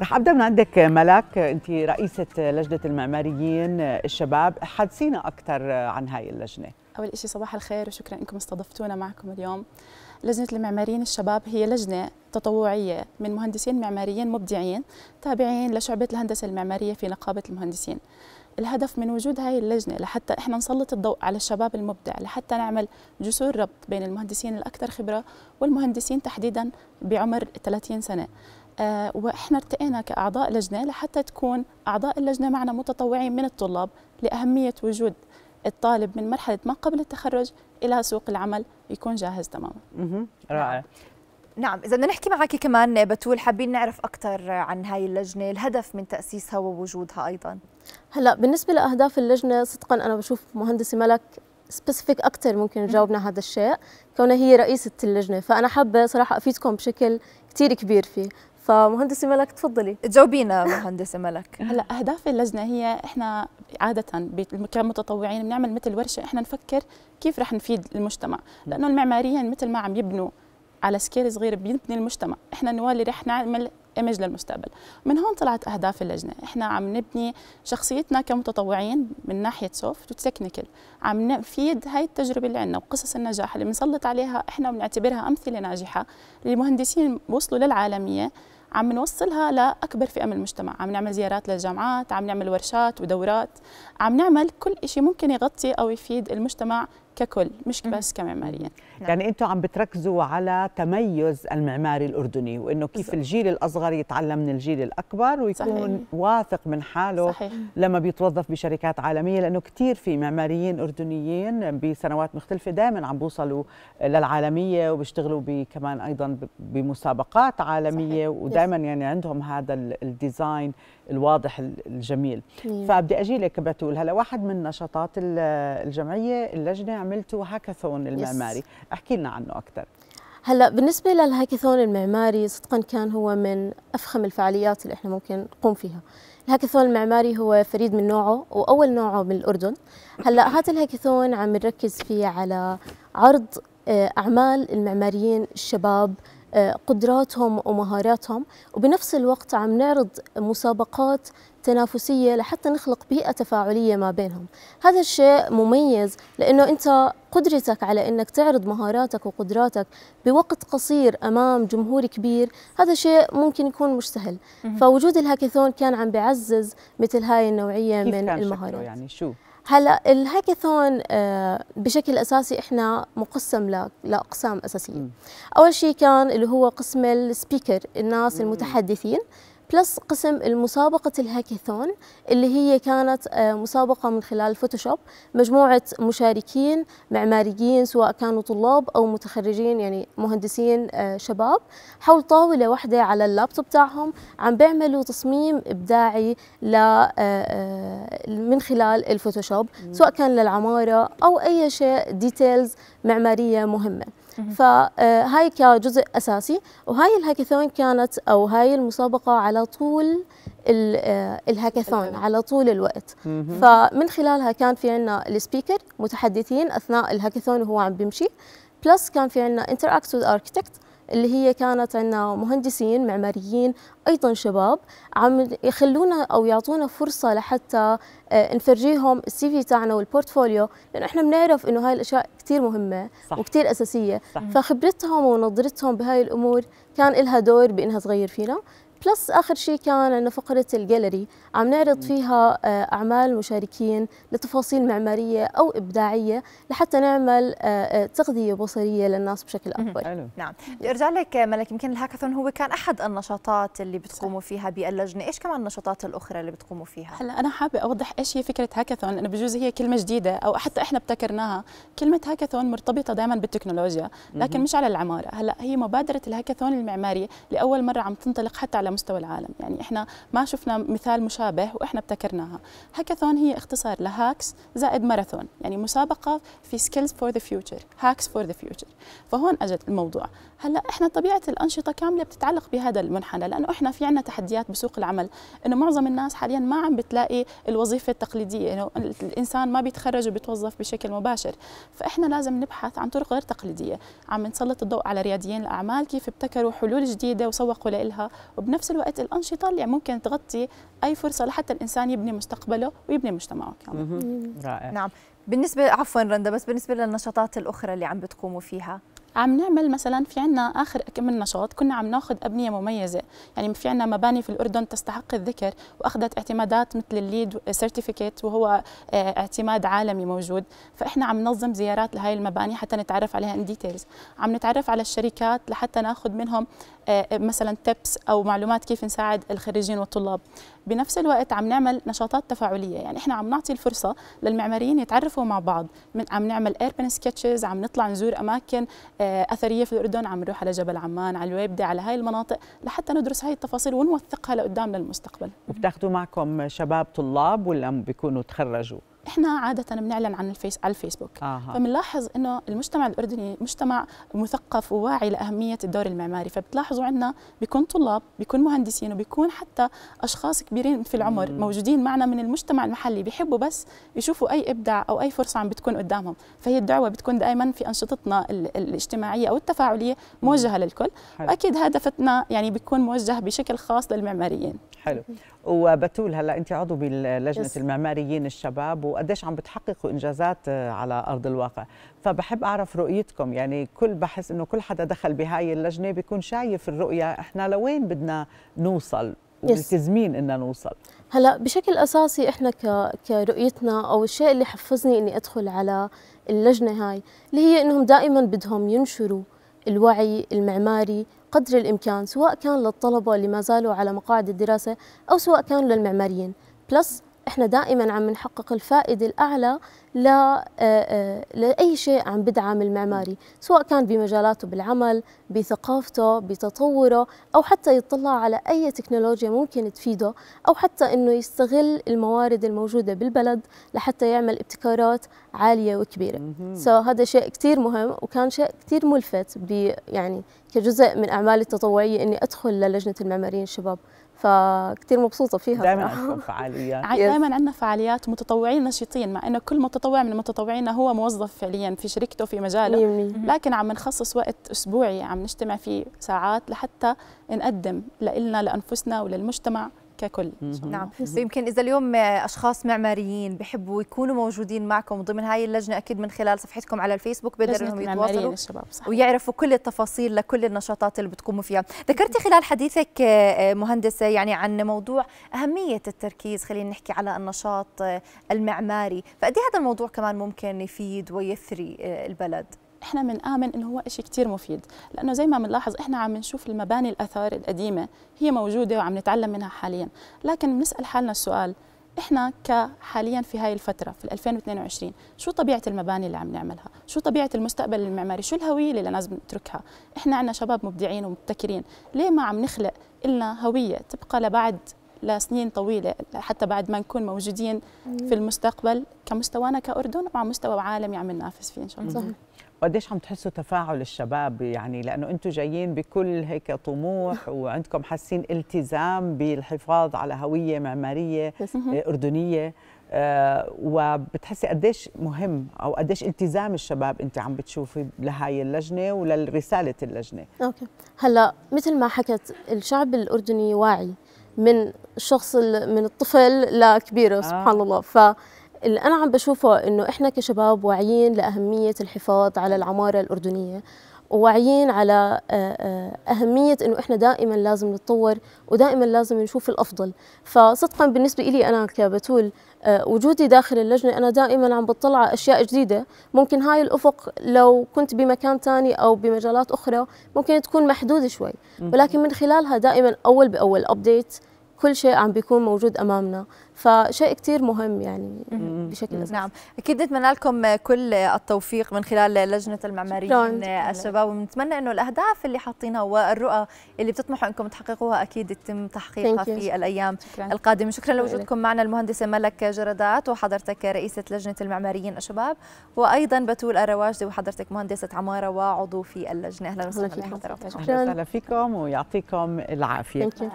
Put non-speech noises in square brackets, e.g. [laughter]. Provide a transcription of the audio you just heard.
رح ابدا من عندك ملاك انت رئيسه لجنه المعماريين الشباب حدثينا اكثر عن هاي اللجنه اول شيء صباح الخير وشكرا انكم استضفتونا معكم اليوم لجنة المعماريين الشباب هي لجنة تطوعية من مهندسين معماريين مبدعين تابعين لشعبة الهندسة المعمارية في نقابة المهندسين الهدف من وجود هاي اللجنة لحتى إحنا نسلط الضوء على الشباب المبدع لحتى نعمل جسور ربط بين المهندسين الأكثر خبرة والمهندسين تحديدا بعمر 30 سنة آه، واحنا ارتقينا كاعضاء لجنه لحتى تكون اعضاء اللجنه معنا متطوعين من الطلاب لاهميه وجود الطالب من مرحله ما قبل التخرج الى سوق العمل يكون جاهز تماما. اها نعم. رائع. نعم إذا بدنا نحكي معك كمان بتول حابين نعرف أكثر عن هاي اللجنة الهدف من تأسيسها ووجودها أيضا هلا بالنسبة لأهداف اللجنة صدقا أنا بشوف مهندسة ملك سبيسيفيك أكثر ممكن تجاوبنا هذا الشيء كونها هي رئيسة اللجنة فأنا حابة صراحة أفيدكم بشكل كثير كبير فيه فمهندسه ملك تفضلي جاوبينا مهندسه ملك [laughs] هلا اهداف اللجنه هي احنا عاده كمتطوعين بنعمل مثل ورشه احنا نفكر كيف رح نفيد المجتمع لانه المعماريا مثل ما عم يبنوا على سكيل صغير بيبني المجتمع احنا نوالي رح نعمل ايمج للمستقبل من هون طلعت اهداف اللجنه احنا عم نبني شخصيتنا كمتطوعين من ناحيه سوفت وتكنيكال عم نفيد هاي التجربه اللي عندنا وقصص النجاح اللي بنسلط عليها احنا وبنعتبرها امثله ناجحه للمهندسين وصلوا للعالميه عم نوصلها لاكبر فئه من المجتمع عم نعمل زيارات للجامعات عم نعمل ورشات ودورات عم نعمل كل شيء ممكن يغطي او يفيد المجتمع ككل مش بس كمعماريا نعم. يعني انتم عم بتركزوا على تميز المعماري الاردني وانه كيف صح. الجيل الاصغر يتعلم من الجيل الاكبر ويكون صحيح. واثق من حاله صحيح. لما بيتوظف بشركات عالميه لانه كثير في معماريين اردنيين بسنوات مختلفه دائما عم بوصلوا للعالميه وبيشتغلوا كمان ايضا بمسابقات عالميه ودائما يعني عندهم هذا الديزاين الواضح الجميل فبدي اجي لك بتول هلا واحد من نشاطات الجمعيه اللجنه عملته هاكاثون المعماري احكي لنا عنه اكثر هلا بالنسبة للهاكاثون المعماري صدقا كان هو من أفخم الفعاليات اللي احنا ممكن نقوم فيها. الهاكاثون المعماري هو فريد من نوعه وأول نوعه من الأردن. هلا هذا الهاكاثون عم نركز فيه على عرض آه، أعمال المعماريين الشباب آه، قدراتهم ومهاراتهم وبنفس الوقت عم نعرض مسابقات تنافسية لحتى نخلق بيئة تفاعلية ما بينهم هذا الشيء مميز لأنه أنت قدرتك على أنك تعرض مهاراتك وقدراتك بوقت قصير أمام جمهور كبير هذا شيء ممكن يكون مش سهل فوجود الهاكاثون كان عم بيعزز مثل هاي النوعية من المهارات يعني شو؟ هلا الهاكاثون آه، بشكل اساسي احنا مقسم لاقسام اساسيه اول شيء كان اللي هو قسم السبيكر الناس المتحدثين بلس قسم المسابقة الهاكاثون اللي هي كانت آه، مسابقة من خلال فوتوشوب مجموعة مشاركين معماريين سواء كانوا طلاب أو متخرجين يعني مهندسين آه، شباب حول طاولة واحدة على اللابتوب تاعهم عم بيعملوا تصميم إبداعي ل آه، من خلال الفوتوشوب سواء كان للعمارة أو أي شيء ديتيلز معمارية مهمة فهاي آه، كجزء اساسي وهاي الهاكاثون كانت او هاي المسابقه على طول آه، الهاكاثون على طول الوقت فمن خلالها كان في عندنا السبيكر متحدثين اثناء الهاكاثون وهو عم بيمشي بلس كان في عندنا انتر اكت اركتكت اللي هي كانت عندنا مهندسين معماريين ايضا شباب عم يخلونا او يعطونا فرصه لحتى آه، نفرجيهم السي في تاعنا والبورتفوليو لانه احنا بنعرف انه هاي الاشياء كثير مهمه وكثير اساسيه صح. فخبرتهم ونظرتهم بهاي الامور كان لها دور بانها تغير فينا بلس اخر شيء كان عندنا فقره الجاليري عم نعرض فيها آه، اعمال مشاركين لتفاصيل معماريه او ابداعيه لحتى نعمل آه، آه، تغذيه بصريه للناس بشكل اكبر. حلو. نعم، بدي ارجع لك ملك يمكن الهاكاثون هو كان احد النشاطات اللي بتقوموا فيها باللجنه، ايش كمان النشاطات الاخرى اللي بتقوموا فيها؟ هلا انا حابه اوضح ايش هي فكره هاكاثون انا بجوز هي كلمه جديده او حتى احنا ابتكرناها، كلمه هاكاثون مرتبطه دائما بالتكنولوجيا، لكن مش على العماره، هلا هي مبادره الهاكاثون المعماري لاول مره عم تنطلق حتى على على مستوى العالم يعني احنا ما شفنا مثال مشابه واحنا ابتكرناها هاكاثون هي اختصار لهاكس زائد ماراثون يعني مسابقه في سكيلز فور ذا فيوتشر هاكس فور ذا فيوتشر فهون اجت الموضوع هلا احنا طبيعه الانشطه كامله بتتعلق بهذا المنحنى لانه احنا في عندنا تحديات بسوق العمل انه معظم الناس حاليا ما عم بتلاقي الوظيفه التقليديه انه يعني الانسان ما بيتخرج وبيتوظف بشكل مباشر فاحنا لازم نبحث عن طرق غير تقليديه عم نسلط الضوء على رياديين الاعمال كيف ابتكروا حلول جديده وسوقوا لها وبنفس بنفس الوقت الانشطه اللي ممكن تغطي اي فرصه لحتى الانسان يبني مستقبله ويبني مجتمعه كمان رائع نعم بالنسبه عفوا رندا بس بالنسبه للنشاطات الاخرى اللي عم بتقوموا فيها عم نعمل مثلا في عنا اخر من نشاط كنا عم ناخذ ابنيه مميزه يعني في عنا مباني في الاردن تستحق الذكر واخذت اعتمادات مثل الليد سيرتيفيكيت وهو آه، اعتماد عالمي موجود فاحنا عم ننظم زيارات لهي المباني حتى نتعرف عليها ان ديتيلز عم نتعرف على الشركات لحتى ناخذ منهم آه، مثلا تيبس او معلومات كيف نساعد الخريجين والطلاب بنفس الوقت عم نعمل نشاطات تفاعليه يعني احنا عم نعطي الفرصه للمعماريين يتعرفوا مع بعض عم نعمل ايربن سكتشز عم نطلع نزور اماكن آه، اثريه في الاردن عم نروح على جبل عمان على الويبده على هاي المناطق لحتى ندرس هاي التفاصيل ونوثقها لقدام للمستقبل وبتاخذوا معكم شباب طلاب ولا بيكونوا تخرجوا احنا عاده بنعلن عن الفيس على الفيسبوك آه. فبنلاحظ انه المجتمع الاردني مجتمع مثقف وواعي لاهميه الدور المعماري فبتلاحظوا عندنا بيكون طلاب بيكون مهندسين وبيكون حتى اشخاص كبيرين في العمر مم. موجودين معنا من المجتمع المحلي بيحبوا بس يشوفوا اي ابداع او اي فرصه عم بتكون قدامهم فهي الدعوه بتكون دائما في انشطتنا الاجتماعيه او التفاعليه موجهه للكل حلو. واكيد هدفتنا يعني بيكون موجه بشكل خاص للمعماريين حلو وبتول هلا انت عضو بلجنه yes. المعماريين الشباب وقديش عم بتحققوا انجازات آه، على ارض الواقع فبحب اعرف رؤيتكم يعني كل بحس انه كل حدا دخل بهاي اللجنه بيكون شايف الرؤيه احنا لوين بدنا نوصل وملتزمين ان نوصل هلا بشكل اساسي احنا ك... كرؤيتنا او الشيء اللي حفزني اني ادخل على اللجنه هاي اللي هي انهم دائما بدهم ينشروا الوعي المعماري قدر الإمكان سواء كان للطلبة اللي ما زالوا على مقاعد الدراسة أو سواء كانوا للمعماريين بلس احنا دائما عم نحقق الفائده الاعلى آه، آه، لاي شيء عم بدعم المعماري سواء كان بمجالاته بالعمل بثقافته بتطوره او حتى يطلع على اي تكنولوجيا ممكن تفيده او حتى انه يستغل الموارد الموجوده بالبلد لحتى يعمل ابتكارات عاليه وكبيره سو هذا شيء كثير مهم وكان شيء كثير ملفت يعني كجزء من اعمالي التطوعيه اني ادخل للجنه المعماريين الشباب فكتير مبسوطه فيها دائما عندكم فعاليات [laughs] دائما عندنا فعاليات متطوعين نشيطين مع انه كل متطوع من متطوعينا هو موظف فعليا في شركته في مجاله يمي. لكن عم نخصص وقت اسبوعي عم نجتمع فيه ساعات لحتى نقدم لنا لانفسنا وللمجتمع ككل نعم يمكن اذا اليوم اشخاص معماريين بحبوا يكونوا موجودين معكم ضمن هاي اللجنه اكيد من خلال صفحتكم على الفيسبوك بيقدروا انهم يتواصلوا ويعرفوا كل التفاصيل لكل النشاطات اللي بتقوموا فيها ذكرتي خلال حديثك آه، آه، مهندسه آه، يعني عن موضوع اهميه التركيز خلينا نحكي على النشاط المعماري فقد إيه هذا الموضوع كمان ممكن يفيد ويثري البلد احنا بنآمن انه هو شيء كثير مفيد لانه زي ما بنلاحظ احنا عم نشوف المباني الاثار القديمه هي موجوده وعم نتعلم منها حاليا لكن بنسال حالنا السؤال احنا كحاليا في هاي الفتره في 2022 شو طبيعه المباني اللي عم نعملها شو طبيعه المستقبل المعماري شو الهويه اللي لازم نتركها احنا عندنا شباب مبدعين ومبتكرين ليه ما عم نخلق إلنا هويه تبقى لبعد لسنين طويلة حتى بعد ما نكون موجودين في المستقبل كمستوانا كأردن وعلى مستوى عالمي عم ننافس فيه إن شاء الله وقديش عم تحسوا تفاعل الشباب يعني لانه انتم جايين بكل هيك طموح وعندكم حاسين التزام بالحفاظ على هويه معماريه آه، اردنيه آه، وبتحسي قديش مهم او قديش التزام الشباب انت عم بتشوفي لهاي اللجنه ولرساله اللجنه اوكي هلا مثل ما حكت الشعب الاردني واعي من الشخص من الطفل لكبيره آه. سبحان الله ف اللي أنا عم بشوفه إنه إحنا كشباب واعيين لأهمية الحفاظ على العمارة الأردنية وواعيين على آه، آه، أهمية إنه إحنا دائما لازم نتطور ودائما لازم نشوف الأفضل فصدقا بالنسبة إلي أنا كبتول آه، وجودي داخل اللجنة أنا دائما عم بطلع على أشياء جديدة ممكن هاي الأفق لو كنت بمكان تاني أو بمجالات أخرى ممكن تكون محدودة شوي ولكن من خلالها دائما أول بأول أبديت كل شيء عم بيكون موجود امامنا فشيء كثير مهم يعني بشكل اساسي نعم اكيد نتمنى لكم كل التوفيق من خلال لجنه المعماريين الشباب ونتمنى انه الاهداف اللي حاطينها والرؤى اللي بتطمحوا انكم تحققوها اكيد يتم تحقيقها في الايام شكرا. القادمه شكرا لوجودكم معنا المهندسه ملك جردات وحضرتك رئيسه لجنه المعماريين الشباب وايضا بتول الرواجدي وحضرتك مهندسه عماره وعضو في اللجنه اهلا وسهلا فيكم اهلا وسهلا فيكم ويعطيكم العافيه